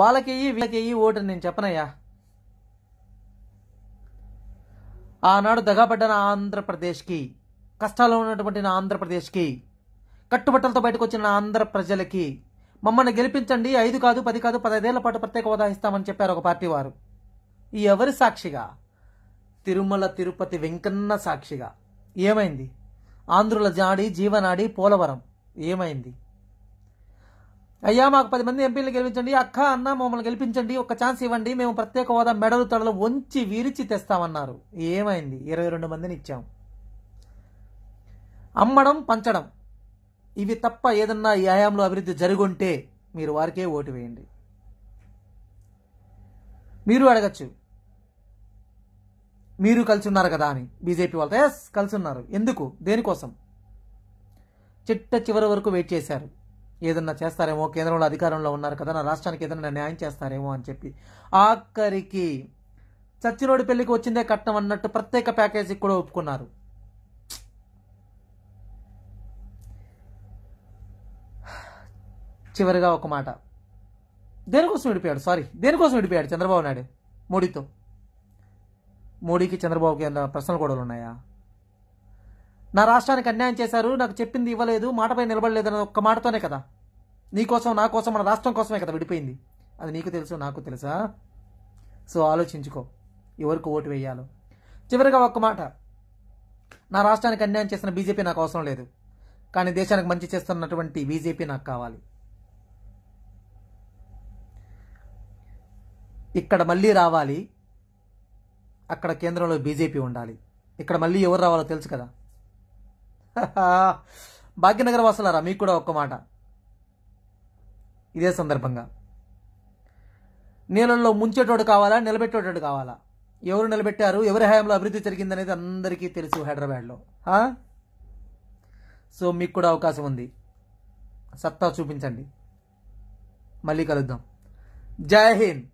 వాళ్ళకి వీళ్ళకి ఓటని నేను చెప్పనయ్యా ఆనాడు దగాపడ్డ నా ఆంధ్రప్రదేశ్కి కష్టాల్లో ఉన్నటువంటి నా ఆంధ్రప్రదేశ్కి కట్టుబట్టలతో బయటకు వచ్చిన నా ఆంధ్ర ప్రజలకి మమ్మల్ని గెలిపించండి ఐదు కాదు పది కాదు పదైదేళ్ల పాటు ప్రత్యేక హోదా ఇస్తామని చెప్పారు ఒక పార్టీ వారు ఎవరి సాక్షిగా తిరుమల తిరుపతి వెంకన్న సాక్షిగా ఏమైంది ఆంధ్రుల జాడి జీవనాడి పోలవరం ఏమైంది అయ్యా మాకు పది మంది ఎంపీలు గెలిపించండి అక్క అన్న మమ్మల్ని గెలిపించండి ఒక ఛాన్స్ ఇవ్వండి మేము ప్రత్యేక హోదా మెడలు తొడలు వంచి విరిచి తెస్తామన్నారు ఏమైంది ఇరవై రెండు మందిని ఇచ్చాం అమ్మడం పంచడం ఇవి తప్ప ఏదన్నా ఈ హయాంలో అభివృద్ధి జరుగుంటే మీరు వారికే ఓటు వేయండి మీరు అడగచ్చు మీరు కలిసి ఉన్నారు కదా అని బీజేపీ వాళ్ళతో ఎస్ కలిసి ఉన్నారు ఎందుకు దేనికోసం చిట్ట చివరి వరకు వెయిట్ చేశారు ఏదన్నా చేస్తారేమో కేంద్రంలో అధికారంలో ఉన్నారు కదా నా రాష్ట్రానికి ఏదైనా న్యాయం చేస్తారేమో అని చెప్పి ఆఖరికి చచ్చినోడి పెళ్లికి వచ్చిందే కట్నం అన్నట్టు ప్రత్యేక ప్యాకేజీ కూడా ఒప్పుకున్నారు చివరిగా ఒక మాట దేనికోసం విడిపోయాడు సారీ దేనికోసం విడిపోయాడు చంద్రబాబు నాయుడు మోడీతో మోడీకి చంద్రబాబుకి ఏమైనా ప్రశ్నలు గొడవలు ఉన్నాయా నా రాష్ట్రానికి అన్యాయం చేశారు నాకు చెప్పింది ఇవ్వలేదు మాటపై నిలబడలేదు అన్న ఒక్క మాటతోనే కదా నీకోసం నా కోసం మన రాష్ట్రం కోసమే కదా విడిపోయింది అది నీకు తెలుసు నాకు తెలుసా సో ఆలోచించుకో ఎవరికి ఓటు వేయాలో చివరిగా ఒక్క మాట నా రాష్ట్రానికి అన్యాయం చేసిన బీజేపీ నాకు అవసరం లేదు కానీ దేశానికి మంచి చేస్తున్నటువంటి బీజేపీ నాకు కావాలి ఇక్కడ మళ్ళీ రావాలి అక్కడ కేంద్రంలో బీజేపీ ఉండాలి ఇక్కడ మళ్ళీ ఎవరు రావాలో తెలుసు కదా భాగ్యనగర వాసులారా మీకు కూడా ఒక్క మాట ఇదే సందర్భంగా నీళ్ళల్లో ముంచేటోడు కావాలా నిలబెట్టేటోడు కావాలా ఎవరు నిలబెట్టారు ఎవరి హయాంలో అభివృద్ధి జరిగిందనేది అందరికీ తెలుసు హైదరాబాద్లో సో మీకు కూడా అవకాశం ఉంది సత్తా చూపించండి మళ్ళీ కలుద్దాం జై హింద్